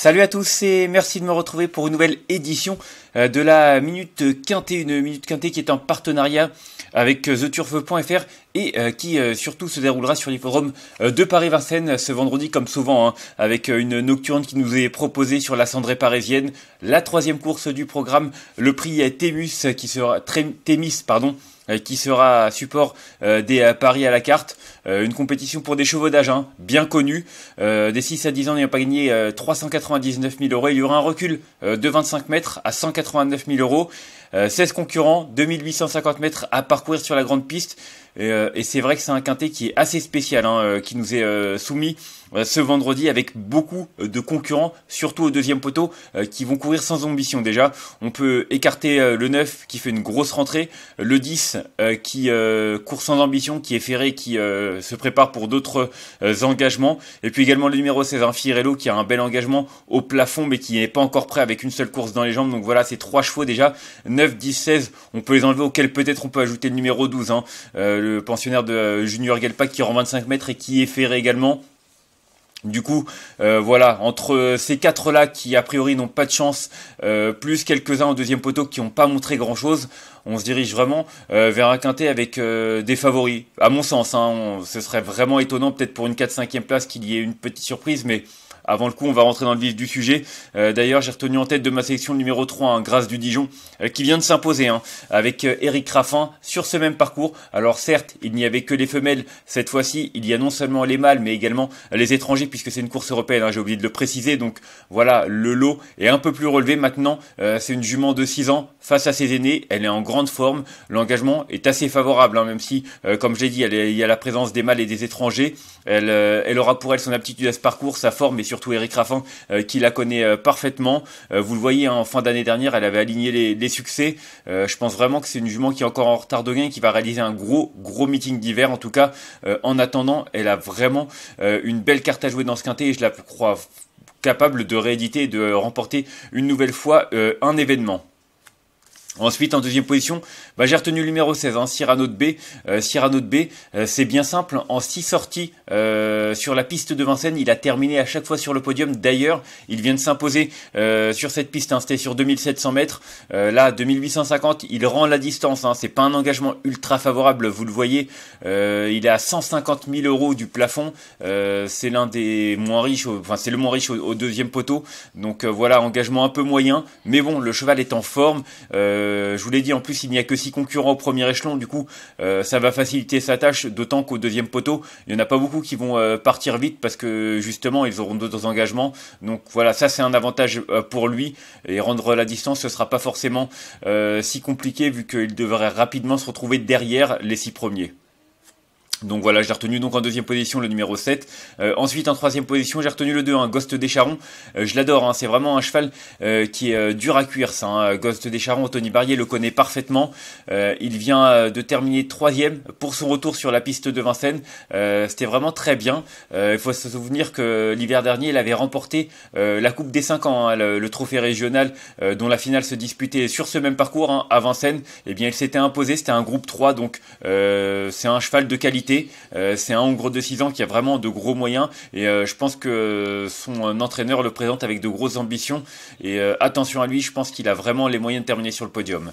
Salut à tous et merci de me retrouver pour une nouvelle édition euh, de la Minute Quintée, une Minute Quintée qui est en partenariat avec euh, theturfeu.fr et euh, qui surtout se déroulera sur les forums de Paris-Vincennes ce vendredi comme souvent hein, avec une nocturne qui nous est proposée sur la cendrée parisienne, la troisième course du programme, le prix Thémus qui sera, Témis, pardon, euh, qui sera support euh, des euh, paris à la carte. une compétition pour des chevaux d'âge, hein, bien connue. des 6 à 10 ans n'ayant pas gagné 399 000 euros, il y aura un recul de 25 mètres à 189 000 euros. 16 concurrents, 2850 mètres à parcourir sur la grande piste. Euh, et, c'est vrai que c'est un quintet qui est assez spécial, hein, euh, qui nous est euh, soumis ce vendredi avec beaucoup de concurrents, surtout au deuxième poteau, qui vont courir sans ambition déjà. On peut écarter le 9 qui fait une grosse rentrée, le 10 qui court sans ambition, qui est ferré, qui se prépare pour d'autres engagements, et puis également le numéro 16, un hein, Firello qui a un bel engagement au plafond mais qui n'est pas encore prêt avec une seule course dans les jambes. Donc voilà, c'est trois chevaux déjà, 9, 10, 16, on peut les enlever auxquels peut-être on peut ajouter le numéro 12. Hein le pensionnaire de euh, Junior Gelpac qui rend 25 mètres et qui est ferré également. Du coup, euh, voilà, entre ces quatre-là qui a priori n'ont pas de chance, euh, plus quelques-uns au deuxième poteau qui n'ont pas montré grand-chose, on se dirige vraiment vers un quintet avec des favoris. À mon sens, hein, ce serait vraiment étonnant peut-être pour une 4-5e place qu'il y ait une petite surprise, mais avant le coup, on va rentrer dans le vif du sujet. Euh, d'ailleurs, j'ai retenu en tête de ma sélection numéro 3, hein, Grâce du Dijon, euh, qui vient de s'imposer hein, avec Eric euh, Raffin sur ce même parcours. Alors certes, il n'y avait que les femelles. Cette fois-ci, il y a non seulement les mâles, mais également les étrangers, puisque c'est une course européenne, hein, j'ai oublié de le préciser. Donc voilà, le lot est un peu plus relevé maintenant. c'est une jument de 6 ans, face à ses aînés, elle est en grande forme. L'engagement est assez favorable, hein, même si, euh, comme comme j'ai dit, il y a la présence des mâles et des étrangers. Euh, elle, aura pour elle son aptitude à ce parcours, sa forme et surtout Eric Raffin euh, qui la connaît parfaitement. vous le voyez, hein, en fin d'année dernière, elle avait aligné les, succès. je pense vraiment que c'est une jument qui est encore en retard de gain qui va réaliser un gros, gros meeting d'hiver. En tout cas, en attendant, elle a vraiment une belle carte à jouer dans ce quintet et je la crois capable de rééditer et de remporter une nouvelle fois un événement. Ensuite, en deuxième position, bah, j'ai retenu le numéro 16, hein, Cyrano de B. Euh, Cyrano de B, euh, c'est bien simple. En 6 sorties euh, sur la piste de Vincennes, il a terminé à chaque fois sur le podium. D'ailleurs, il vient de s'imposer sur cette piste. Hein, c'était sur 2700 mètres. là, 2850, il rend la distance. Hein, c'est pas un engagement ultra favorable, vous le voyez. il est à 150 000 euros du plafond. c'est l'un des moins riches, enfin c'est le moins riche au, deuxième poteau. Donc voilà, engagement un peu moyen. Mais bon, le cheval est en forme. Euh, euh, je vous l'ai dit, en plus, il n'y a que six concurrents au premier échelon. Du coup, euh, ça va faciliter sa tâche, d'autant qu'au deuxième poteau, il n'y en a pas beaucoup qui vont euh, partir vite parce que justement, ils auront d'autres engagements. Donc voilà, ça c'est un avantage pour lui. Et rendre la distance, ce sera pas forcément si compliqué vu qu'il devrait rapidement se retrouver derrière les six premiers. Donc voilà, j'ai retenu donc en deuxième position le numéro 7. Euh, ensuite en troisième position, j'ai retenu le 2, un hein, Ghost des Charons. Euh, je l'adore, hein, c'est vraiment un cheval euh, qui est dur à cuire ça. Hein. Ghost des Charons, Tony Barrier le connaît parfaitement. il vient de terminer troisième pour son retour sur la piste de Vincennes. C'était vraiment très bien. Il faut se souvenir que l'hiver dernier, il avait remporté la Coupe des 5 ans, le, trophée régional dont la finale se disputait sur ce même parcours à Vincennes. Et eh bien il s'était imposé, c'était un groupe 3, donc c'est un cheval de qualité euh, c'est un Hongrois de 6 ans qui a vraiment de gros moyens et euh, je pense que son euh, entraîneur le présente avec de grosses ambitions et attention à lui, je pense qu'il a vraiment les moyens de terminer sur le podium.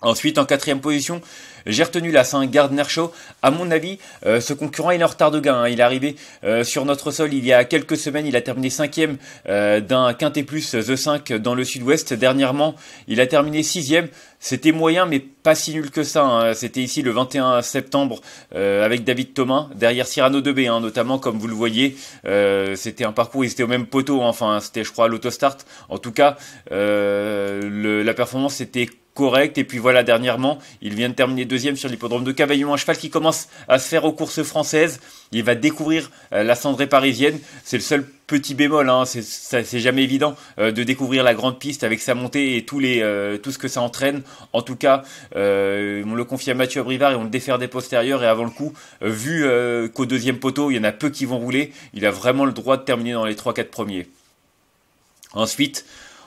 Ensuite, en quatrième position, j'ai retenu la saint Gardner Shaw. À mon avis, ce concurrent, est en retard de gain. Hein. Il est arrivé sur notre sol il y a quelques semaines. Il a terminé cinquième e d'un quintet plus The 5 dans le sud-ouest. Dernièrement, il a terminé sixième c'était moyen, mais pas si nul que ça. Hein. C'était ici le 21 septembre euh, avec David Thomas, derrière Cyrano B, hein, notamment, comme vous le voyez. Euh, c'était un parcours, ils étaient au même poteau, hein. enfin, c'était, je crois, l'autostart. En tout cas, euh, la performance était correcte, Et puis voilà, dernièrement, il vient de terminer deuxième sur l'hippodrome de Cavaillon, un cheval qui commence à se faire aux courses françaises. Il va découvrir la cendrée parisienne. C'est le seul petit bémol, hein, c'est jamais évident euh, de découvrir la grande piste avec sa montée et tous les, euh, tout ce que ça entraîne. En tout cas, euh, on le confie à Mathieu Abrivard et on le défère des postérieurs. Et avant le coup, vu qu'au deuxième poteau, il y en a peu qui vont rouler, il a vraiment le droit de terminer dans les 3-4 premiers. Ensuite,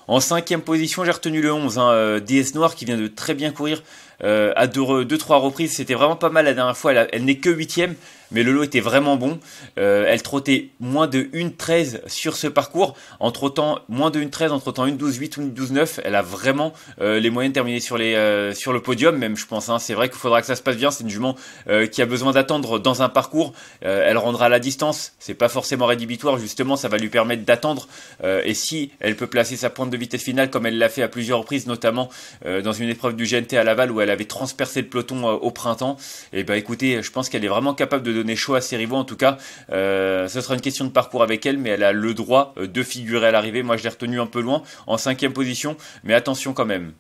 en cinquième position, j'ai retenu le 11, hein, DS Noir qui vient de très bien courir euh, à deux, trois reprises. C'était vraiment pas mal la dernière fois. Elle, n'est que huitième, mais le lot était vraiment bon. Euh, elle trottait moins de 1,13 sur ce parcours. Entre temps, moins de 1,13, entre temps 8 ou 9 Elle a vraiment euh, les moyens de terminer sur, les, euh, sur le podium, même je pense. Hein. C'est vrai qu'il faudra que ça se passe bien. C'est une jument qui a besoin d'attendre dans un parcours. elle rendra la distance. C'est pas forcément rédhibitoire. Justement, ça va lui permettre d'attendre. et si elle peut placer sa pointe de vitesse finale comme elle l'a fait à plusieurs reprises, notamment dans une épreuve du GNT à Laval où elle elle avait transpercé le peloton euh, au printemps. Et eh bah ben, écoutez, je pense qu'elle est vraiment capable de donner chaud à ses rivaux. En tout cas, euh, ce sera une question de parcours avec elle, mais elle a le droit euh, de figurer à l'arrivée. Moi, je l'ai retenue un peu loin, en cinquième position, mais attention quand même.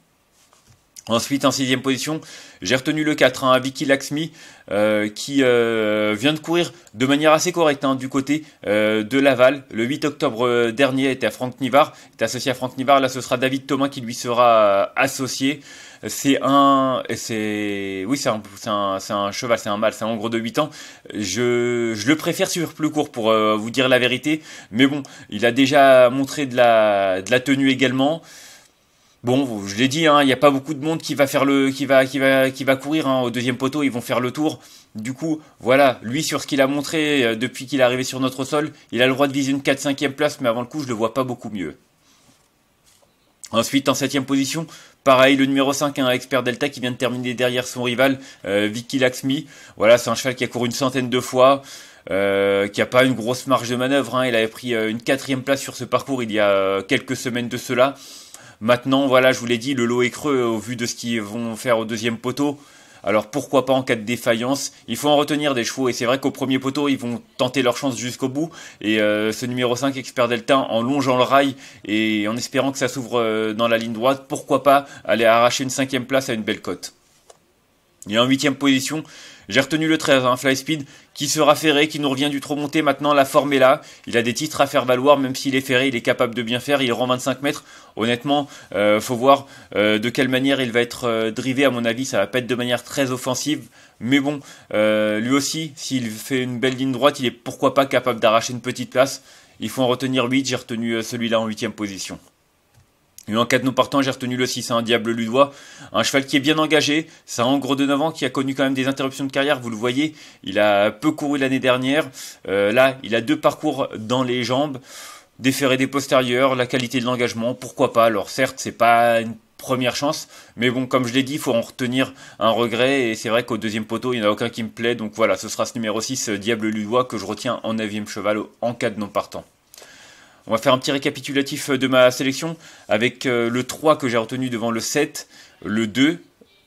Ensuite, en sixième position, j'ai retenu le 4, à hein, Vicky Laxmi, euh, qui euh, vient de courir de manière assez correcte hein, du côté euh, de Laval. Le 8 octobre dernier, était à Franck Nivard, est associé à Franck Nivard. Là, ce sera David Thomas qui lui sera associé. C'est un, c'est, oui, c'est un, cheval, c'est un mâle, c'est un gros de 8 ans. Je, le préfère sur plus court pour vous dire la vérité, mais bon, il a déjà montré de de la tenue également. Bon, je l'ai dit, hein, il n'y a pas beaucoup de monde qui va faire le, qui va, qui va, qui va courir hein. au deuxième poteau. Ils vont faire le tour. Du coup, voilà, lui sur ce qu'il a montré euh, depuis qu'il est arrivé sur notre sol, il a le droit de viser une 4-5e place, mais avant le coup, je le vois pas beaucoup mieux. Ensuite, en septième position, pareil, le numéro 5, un expert Delta qui vient de terminer derrière son rival, euh, Vicky Laxmi. Voilà, c'est un cheval qui a couru une centaine de fois. Euh, qui a pas une grosse marge de manœuvre, hein. il avait pris une quatrième place sur ce parcours il y a quelques semaines de cela. Maintenant, voilà, je vous l'ai dit, le lot est creux au vu de ce qu'ils vont faire au deuxième poteau. Alors pourquoi pas en cas de défaillance Il faut en retenir des chevaux et c'est vrai qu'au premier poteau ils vont tenter leur chance jusqu'au bout et euh, ce numéro 5 Expert Delta en longeant le rail et en espérant que ça s'ouvre euh, dans la ligne droite, pourquoi pas aller arracher une cinquième place à une belle cote. Et en huitième position, j'ai retenu le 13, un hein, Fly Speed, qui sera ferré, qui nous revient du trop monter Maintenant, la forme est là. Il a des titres à faire valoir, même s'il est ferré, il est capable de bien faire. Il rend 25 mètres. Honnêtement, euh, faut voir euh, de quelle manière il va être euh, drivé. À mon avis, ça va pas être de manière très offensive. Mais bon, lui aussi, s'il fait une belle ligne droite, il est pourquoi pas capable d'arracher une petite place. Il faut en retenir 8. J'ai retenu celui-là en 8 position. En cas de non partant, j'ai retenu le 6, un diable ludois, un cheval qui est bien engagé, c'est un gros de 9 ans qui a connu quand même des interruptions de carrière, vous le voyez, il a peu couru l'année dernière, euh, là il a deux parcours dans les jambes, des des postérieurs, la qualité de l'engagement, pourquoi pas, alors certes c'est pas une première chance. Mais bon, comme je l'ai dit, il faut en retenir un regret. Et c'est vrai qu'au deuxième poteau, il n'y en a aucun qui me plaît. Donc voilà, ce sera ce numéro 6, Diable Ludois, que je retiens en 9 cheval en cas de non partant. On va faire un petit récapitulatif euh, de ma sélection avec euh, le 3 que j'ai retenu devant le 7, le 2,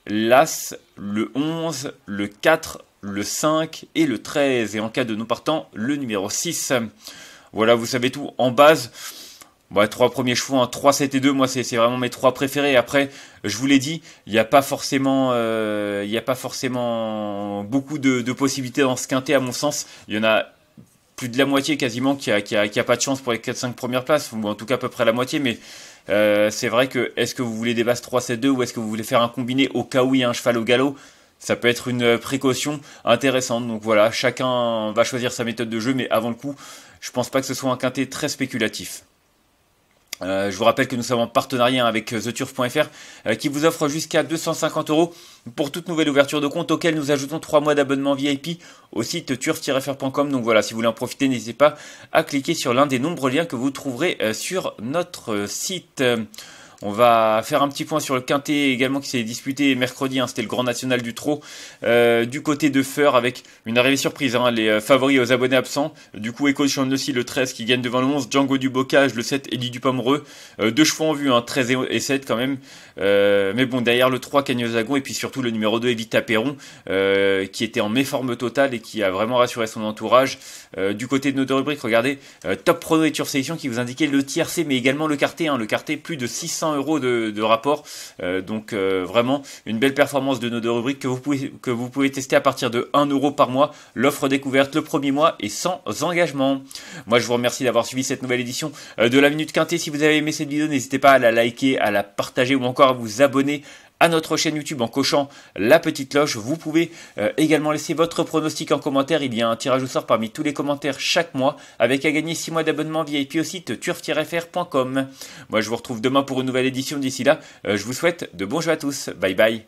l'As, le 11, le 4, le 5 et le 13. Et en cas de non partant, le numéro 6. Voilà, vous savez tout en base. Bah, trois premiers chevaux, 3, hein, 7 et 2, moi c'est vraiment mes trois préférés. Après, je vous l'ai dit, il n'y a pas forcément, euh, il a pas forcément beaucoup de, possibilités dans ce à mon sens. Il y en a plus de la moitié quasiment qui a, qui a, qui a pas de chance pour les 4-5 premières places, ou en tout cas à peu près la moitié, mais euh, c'est vrai que est-ce que vous voulez des bases 3-7-2 ou est-ce que vous voulez faire un combiné au cas où il y a un cheval au galop ça peut être une précaution intéressante. Donc voilà, chacun va choisir sa méthode de jeu, mais avant le coup, je pense pas que ce soit un quintet très spéculatif. Euh, je vous rappelle que nous sommes en partenariat avec euh, theturf.fr euh, qui vous offre jusqu'à 250 euros pour toute nouvelle ouverture de compte auquel nous ajoutons 3 mois d'abonnement VIP au site turf-fr.com. Donc voilà, si vous voulez en profiter, n'hésitez pas à cliquer sur l'un des nombreux liens que vous trouverez sur notre site. On va faire un petit point sur le quintet également qui s'est disputé mercredi. Hein. C'était le Grand National du Trot euh, du côté de Feur avec une arrivée surprise. Hein. les euh, favoris aux abonnés absents. Du coup, Echo de aussi le 13 qui gagne devant le 11. Django du Bocage, le 7, Eddie du Pomereux. Euh, deux chevaux en vue, 13 hein, et 7 quand même. mais bon, derrière le 3, Cagnozagon et puis surtout le numéro 2, Evita Perron, qui était en méforme totale et qui a vraiment rassuré son entourage. du côté de notre rubrique rubriques, regardez, top prono et sélection qui vous indiquait le tiercé mais également le quartet. le quartet, plus de 600 euros de, rapport. Euh, donc euh, vraiment une belle performance de nos deux rubriques que vous pouvez, que vous pouvez tester à partir de 1 euro par mois. L'offre découverte le premier mois et sans engagement. Moi je vous remercie d'avoir suivi cette nouvelle édition euh, de la Minute Quintée. Si vous avez aimé cette vidéo, n'hésitez pas à la liker, à la partager ou encore à vous abonner à notre chaîne YouTube en cochant la petite cloche. Vous pouvez euh, également laisser votre pronostic en commentaire. Il y a un tirage au sort parmi tous les commentaires chaque mois avec à gagner 6 mois d'abonnement VIP au site turf-fr.com. Moi, je vous retrouve demain pour une nouvelle édition. D'ici là, euh, je vous souhaite de bons jeux à tous. Bye bye.